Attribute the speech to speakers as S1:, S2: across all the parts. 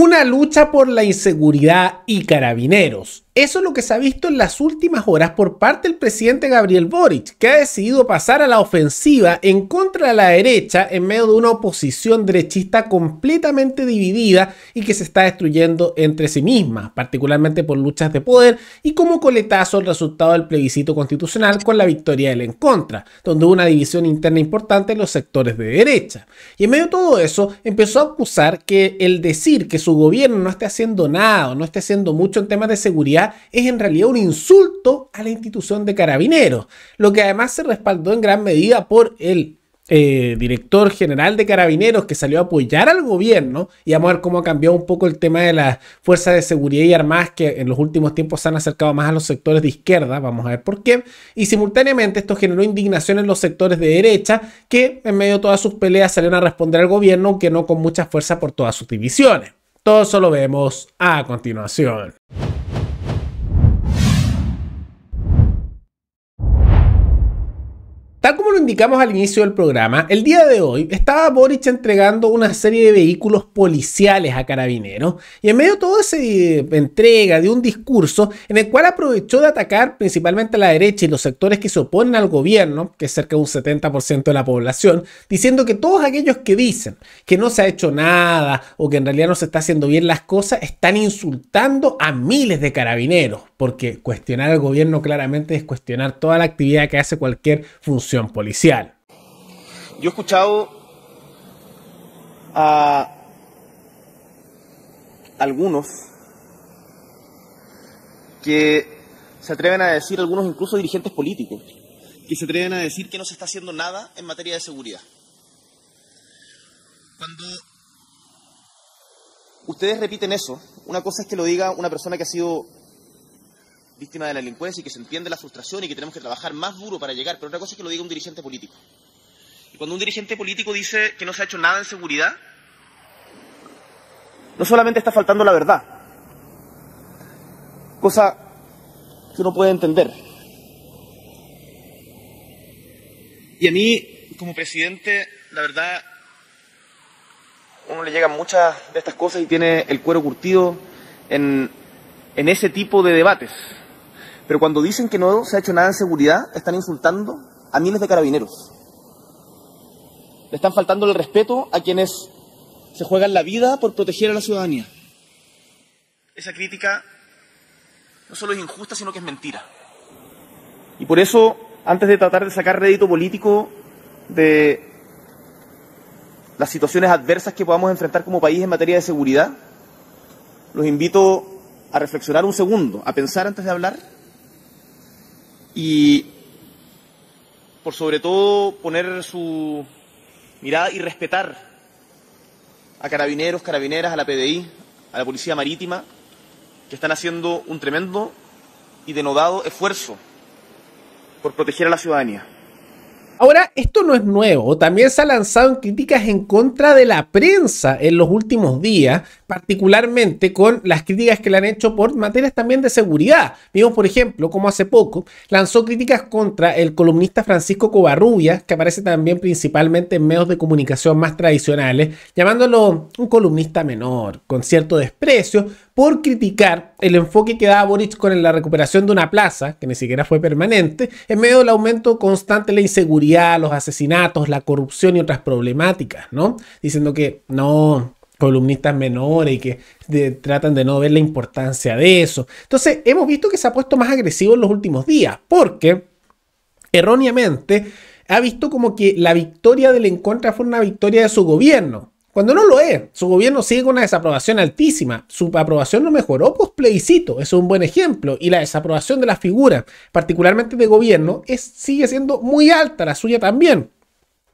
S1: una lucha por la inseguridad y carabineros. Eso es lo que se ha visto en las últimas horas por parte del presidente Gabriel Boric, que ha decidido pasar a la ofensiva en contra de la derecha en medio de una oposición derechista completamente dividida y que se está destruyendo entre sí misma, particularmente por luchas de poder y como coletazo el resultado del plebiscito constitucional con la victoria del en contra, donde hubo una división interna importante en los sectores de derecha. Y en medio de todo eso, empezó a acusar que el decir que su gobierno no esté haciendo nada o no esté haciendo mucho en temas de seguridad es en realidad un insulto a la institución de carabineros, lo que además se respaldó en gran medida por el eh, director general de carabineros que salió a apoyar al gobierno y vamos a ver cómo ha cambiado un poco el tema de las fuerzas de seguridad y armadas que en los últimos tiempos se han acercado más a los sectores de izquierda, vamos a ver por qué, y simultáneamente esto generó indignación en los sectores de derecha que en medio de todas sus peleas salieron a responder al gobierno, aunque no con mucha fuerza por todas sus divisiones. Todo eso lo vemos a continuación. como lo indicamos al inicio del programa, el día de hoy estaba Boric entregando una serie de vehículos policiales a carabineros y en medio de toda esa eh, entrega de un discurso en el cual aprovechó de atacar principalmente a la derecha y los sectores que se oponen al gobierno, que es cerca de un 70% de la población, diciendo que todos aquellos que dicen que no se ha hecho nada o que en realidad no se está haciendo bien las cosas están insultando a miles de carabineros, porque cuestionar al gobierno claramente es cuestionar toda la actividad que hace cualquier funcionario policial.
S2: Yo he escuchado a algunos que se atreven a decir, algunos incluso dirigentes políticos, que se atreven a decir que no se está haciendo nada en materia de seguridad. Cuando ustedes repiten eso, una cosa es que lo diga una persona que ha sido víctima de la delincuencia y que se entiende la frustración y que tenemos que trabajar más duro para llegar, pero otra cosa es que lo diga un dirigente político. Y cuando un dirigente político dice que no se ha hecho nada en seguridad, no solamente está faltando la verdad, cosa que uno puede entender. Y a mí, como presidente, la verdad, uno le llegan muchas de estas cosas y tiene el cuero curtido en ese tipo de debates. Pero cuando dicen que no se ha hecho nada en seguridad, están insultando a miles de carabineros. Le están faltando el respeto a quienes se juegan la vida por proteger a la ciudadanía. Esa crítica no solo es injusta, sino que es mentira. Y por eso, antes de tratar de sacar rédito político de las situaciones adversas que podamos enfrentar como país en materia de seguridad, los invito a reflexionar un segundo, a pensar antes de hablar y por sobre todo poner su mirada y respetar a carabineros, carabineras, a la PDI, a la Policía Marítima, que están haciendo un tremendo y denodado esfuerzo por proteger a la ciudadanía.
S1: Ahora, esto no es nuevo, también se ha lanzado críticas en contra de la prensa en los últimos días, particularmente con las críticas que le han hecho por materias también de seguridad. Vimos, por ejemplo, como hace poco lanzó críticas contra el columnista Francisco Covarrubias, que aparece también principalmente en medios de comunicación más tradicionales, llamándolo un columnista menor, con cierto desprecio, por criticar el enfoque que daba Boric con la recuperación de una plaza, que ni siquiera fue permanente, en medio del aumento constante de la inseguridad, los asesinatos, la corrupción y otras problemáticas, ¿no? Diciendo que no, columnistas menores y que tratan de no ver la importancia de eso. Entonces, hemos visto que se ha puesto más agresivo en los últimos días, porque erróneamente ha visto como que la victoria del encuentro fue una victoria de su gobierno cuando no lo es, su gobierno sigue con una desaprobación altísima. Su aprobación no mejoró post pues, plebiscito, eso es un buen ejemplo. Y la desaprobación de la figura, particularmente de gobierno, es, sigue siendo muy alta, la suya también.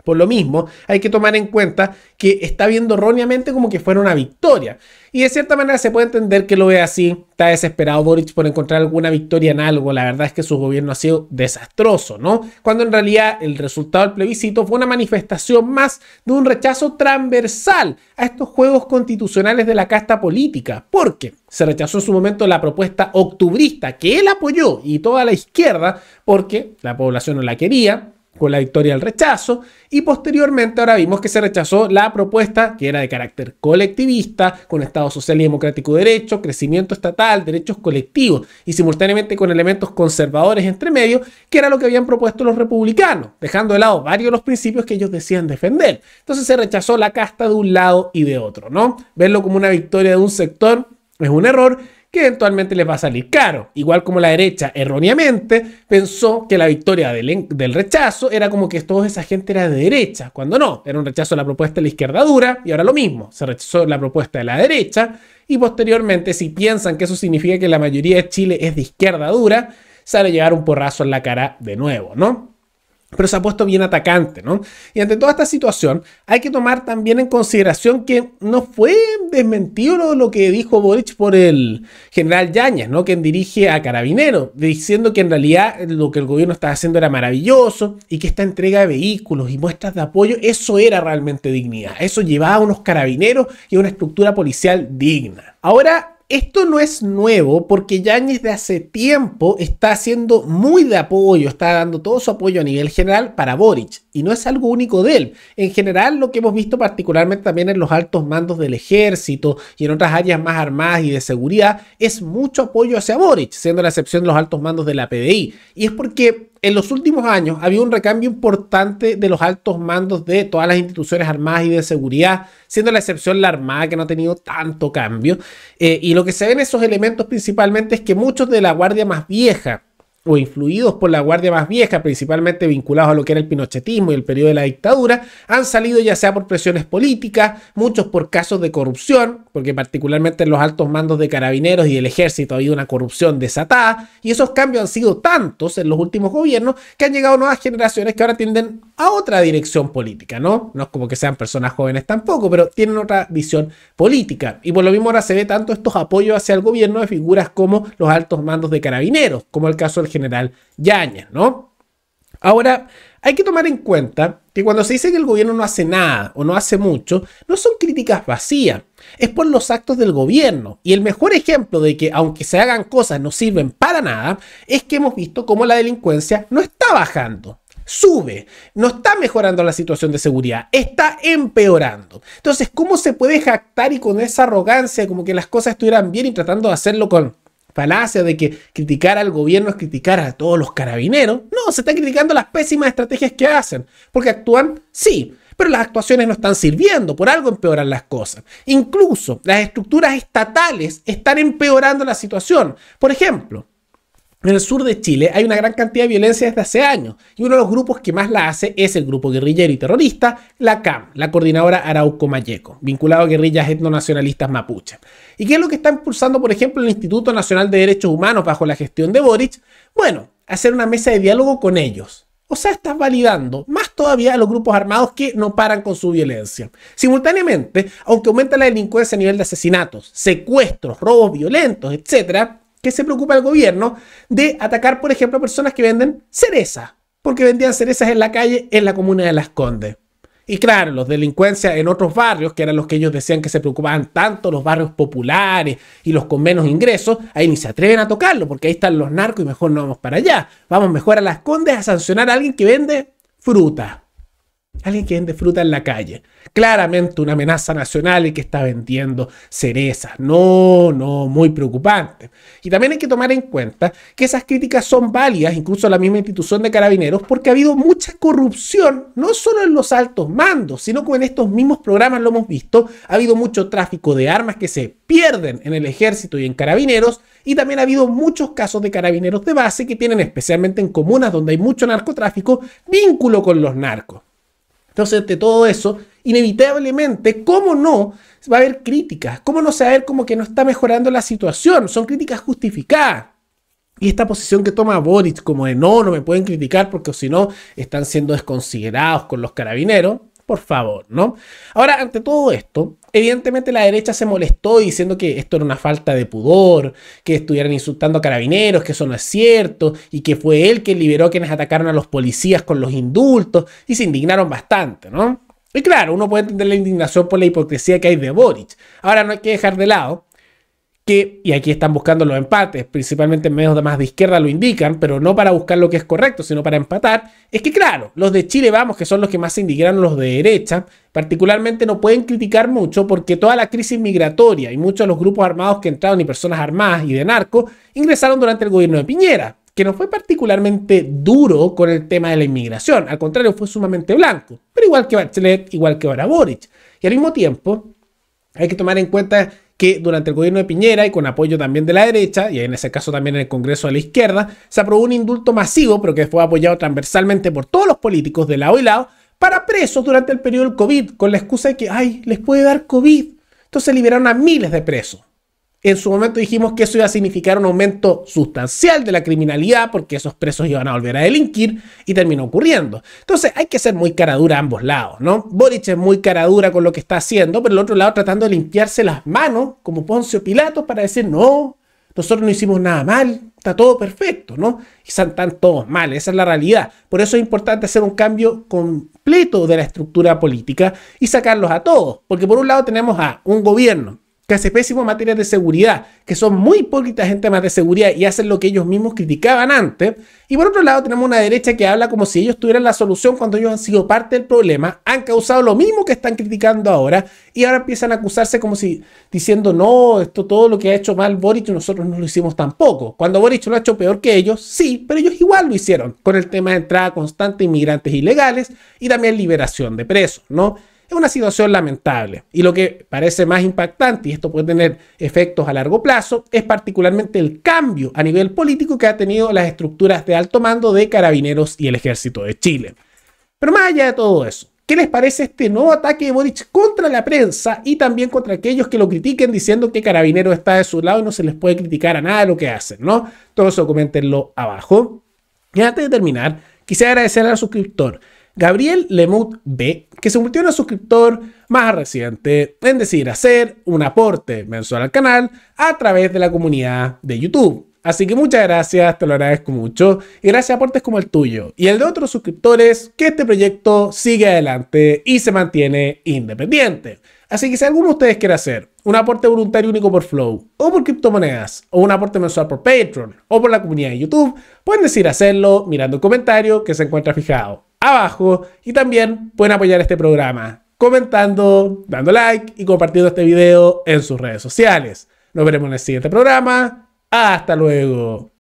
S1: Por lo mismo, hay que tomar en cuenta que está viendo erróneamente como que fuera una victoria. Y de cierta manera se puede entender que lo ve así. Está desesperado Boric por encontrar alguna victoria en algo. La verdad es que su gobierno ha sido desastroso, ¿no? Cuando en realidad el resultado del plebiscito fue una manifestación más de un rechazo transversal a estos juegos constitucionales de la casta política. Porque se rechazó en su momento la propuesta octubrista que él apoyó y toda la izquierda porque la población no la quería la victoria del rechazo y posteriormente ahora vimos que se rechazó la propuesta que era de carácter colectivista, con Estado Social y Democrático Derecho, crecimiento estatal, derechos colectivos y simultáneamente con elementos conservadores entre medio, que era lo que habían propuesto los republicanos, dejando de lado varios de los principios que ellos decían defender. Entonces se rechazó la casta de un lado y de otro, ¿no? Verlo como una victoria de un sector es un error que eventualmente les va a salir caro. Igual como la derecha erróneamente pensó que la victoria del, del rechazo era como que toda esa gente era de derecha, cuando no, era un rechazo a la propuesta de la izquierda dura y ahora lo mismo, se rechazó la propuesta de la derecha y posteriormente si piensan que eso significa que la mayoría de Chile es de izquierda dura, sale a llevar un porrazo en la cara de nuevo, ¿no? pero se ha puesto bien atacante, ¿no? Y ante toda esta situación, hay que tomar también en consideración que no fue desmentido lo que dijo Boric por el general Yañas, ¿no? Quien dirige a Carabinero, diciendo que en realidad lo que el gobierno estaba haciendo era maravilloso y que esta entrega de vehículos y muestras de apoyo, eso era realmente dignidad. Eso llevaba a unos carabineros y una estructura policial digna. Ahora, esto no es nuevo porque Yáñez de hace tiempo está haciendo muy de apoyo, está dando todo su apoyo a nivel general para Boric. Y no es algo único de él. En general, lo que hemos visto particularmente también en los altos mandos del ejército y en otras áreas más armadas y de seguridad, es mucho apoyo hacia Boric, siendo la excepción de los altos mandos de la PDI. Y es porque en los últimos años había un recambio importante de los altos mandos de todas las instituciones armadas y de seguridad, siendo la excepción la Armada, que no ha tenido tanto cambio. Eh, y lo que se ven esos elementos principalmente es que muchos de la guardia más vieja, o influidos por la guardia más vieja, principalmente vinculados a lo que era el pinochetismo y el periodo de la dictadura, han salido ya sea por presiones políticas, muchos por casos de corrupción, porque particularmente en los altos mandos de carabineros y del ejército ha habido una corrupción desatada, y esos cambios han sido tantos en los últimos gobiernos que han llegado nuevas generaciones que ahora tienden a otra dirección política, ¿no? No es como que sean personas jóvenes tampoco, pero tienen otra visión política. Y por lo mismo ahora se ve tanto estos apoyos hacia el gobierno de figuras como los altos mandos de carabineros, como el caso del general yaña, ¿no? Ahora, hay que tomar en cuenta que cuando se dice que el gobierno no hace nada o no hace mucho, no son críticas vacías, es por los actos del gobierno. Y el mejor ejemplo de que aunque se hagan cosas no sirven para nada es que hemos visto cómo la delincuencia no está bajando. Sube, no está mejorando la situación de seguridad, está empeorando. Entonces, ¿cómo se puede jactar y con esa arrogancia como que las cosas estuvieran bien y tratando de hacerlo con falacia de que criticar al gobierno es criticar a todos los carabineros. No, se están criticando las pésimas estrategias que hacen, porque actúan, sí, pero las actuaciones no están sirviendo, por algo empeoran las cosas. Incluso las estructuras estatales están empeorando la situación. Por ejemplo, en el sur de Chile hay una gran cantidad de violencia desde hace años y uno de los grupos que más la hace es el grupo guerrillero y terrorista, la CAM, la Coordinadora Arauco Mayeco, vinculado a guerrillas etnonacionalistas mapuche. ¿Y qué es lo que está impulsando, por ejemplo, el Instituto Nacional de Derechos Humanos bajo la gestión de Boric? Bueno, hacer una mesa de diálogo con ellos. O sea, estás validando más todavía a los grupos armados que no paran con su violencia. Simultáneamente, aunque aumenta la delincuencia a nivel de asesinatos, secuestros, robos violentos, etc., que se preocupa el gobierno de atacar, por ejemplo, a personas que venden cereza, porque vendían cerezas en la calle en la comuna de Las Condes. Y claro, los delincuencias en otros barrios, que eran los que ellos decían que se preocupaban tanto, los barrios populares y los con menos ingresos, ahí ni se atreven a tocarlo, porque ahí están los narcos y mejor no vamos para allá. Vamos mejor a las condes a sancionar a alguien que vende fruta alguien que vende fruta en la calle. Claramente una amenaza nacional y que está vendiendo cerezas. No, no, muy preocupante. Y también hay que tomar en cuenta que esas críticas son válidas, incluso la misma institución de carabineros, porque ha habido mucha corrupción, no solo en los altos mandos, sino como en estos mismos programas lo hemos visto, ha habido mucho tráfico de armas que se pierden en el ejército y en carabineros, y también ha habido muchos casos de carabineros de base que tienen especialmente en comunas donde hay mucho narcotráfico vínculo con los narcos. Entonces, de todo eso, inevitablemente, ¿cómo no? Va a haber críticas, ¿cómo no se va a ver como que no está mejorando la situación? Son críticas justificadas. Y esta posición que toma Boric como de no, no me pueden criticar porque si no están siendo desconsiderados con los carabineros, por favor, ¿no? Ahora, ante todo esto, evidentemente la derecha se molestó diciendo que esto era una falta de pudor, que estuvieran insultando a carabineros, que eso no es cierto, y que fue él quien liberó quienes atacaron a los policías con los indultos, y se indignaron bastante, ¿no? Y claro, uno puede entender la indignación por la hipocresía que hay de Boric. Ahora no hay que dejar de lado que, y aquí están buscando los empates, principalmente en medios de más de izquierda lo indican, pero no para buscar lo que es correcto, sino para empatar, es que claro, los de Chile Vamos, que son los que más se indicaron los de derecha, particularmente no pueden criticar mucho porque toda la crisis migratoria y muchos de los grupos armados que entraron y personas armadas y de narco ingresaron durante el gobierno de Piñera, que no fue particularmente duro con el tema de la inmigración, al contrario fue sumamente blanco, pero igual que Bachelet, igual que ahora Boric. Y al mismo tiempo, hay que tomar en cuenta que durante el gobierno de Piñera y con apoyo también de la derecha, y en ese caso también en el Congreso de la izquierda, se aprobó un indulto masivo, pero que fue apoyado transversalmente por todos los políticos de lado y lado, para presos durante el periodo del COVID, con la excusa de que, ay, les puede dar COVID. Entonces liberaron a miles de presos. En su momento dijimos que eso iba a significar un aumento sustancial de la criminalidad porque esos presos iban a volver a delinquir y terminó ocurriendo. Entonces hay que ser muy caradura a ambos lados, ¿no? Boric es muy cara dura con lo que está haciendo, pero el otro lado tratando de limpiarse las manos como Poncio Pilato para decir, no, nosotros no hicimos nada mal, está todo perfecto, ¿no? Y están todos mal, esa es la realidad. Por eso es importante hacer un cambio completo de la estructura política y sacarlos a todos, porque por un lado tenemos a un gobierno que hace pésimo en materia de seguridad, que son muy hipócritas en temas de seguridad y hacen lo que ellos mismos criticaban antes. Y por otro lado tenemos una derecha que habla como si ellos tuvieran la solución cuando ellos han sido parte del problema, han causado lo mismo que están criticando ahora y ahora empiezan a acusarse como si diciendo no, esto todo lo que ha hecho mal Boric nosotros no lo hicimos tampoco. Cuando Boric lo ha hecho peor que ellos, sí, pero ellos igual lo hicieron con el tema de entrada constante de inmigrantes ilegales y también liberación de presos, ¿no? Es una situación lamentable. Y lo que parece más impactante, y esto puede tener efectos a largo plazo, es particularmente el cambio a nivel político que ha tenido las estructuras de alto mando de carabineros y el ejército de Chile. Pero más allá de todo eso, ¿Qué les parece este nuevo ataque de Boric contra la prensa y también contra aquellos que lo critiquen diciendo que Carabinero está de su lado y no se les puede criticar a nada de lo que hacen, ¿no? Todo eso coméntenlo abajo. Y antes de terminar, quisiera agradecer al suscriptor Gabriel Lemut B, que se convirtió en el suscriptor más reciente en decidir hacer un aporte mensual al canal a través de la comunidad de YouTube. Así que muchas gracias, te lo agradezco mucho. Y gracias a aportes como el tuyo y el de otros suscriptores que este proyecto sigue adelante y se mantiene independiente. Así que si alguno de ustedes quiere hacer un aporte voluntario único por Flow o por criptomonedas o un aporte mensual por Patreon o por la comunidad de YouTube, pueden decir hacerlo mirando el comentario que se encuentra fijado abajo y también pueden apoyar este programa comentando, dando like y compartiendo este video en sus redes sociales. Nos veremos en el siguiente programa. Hasta luego.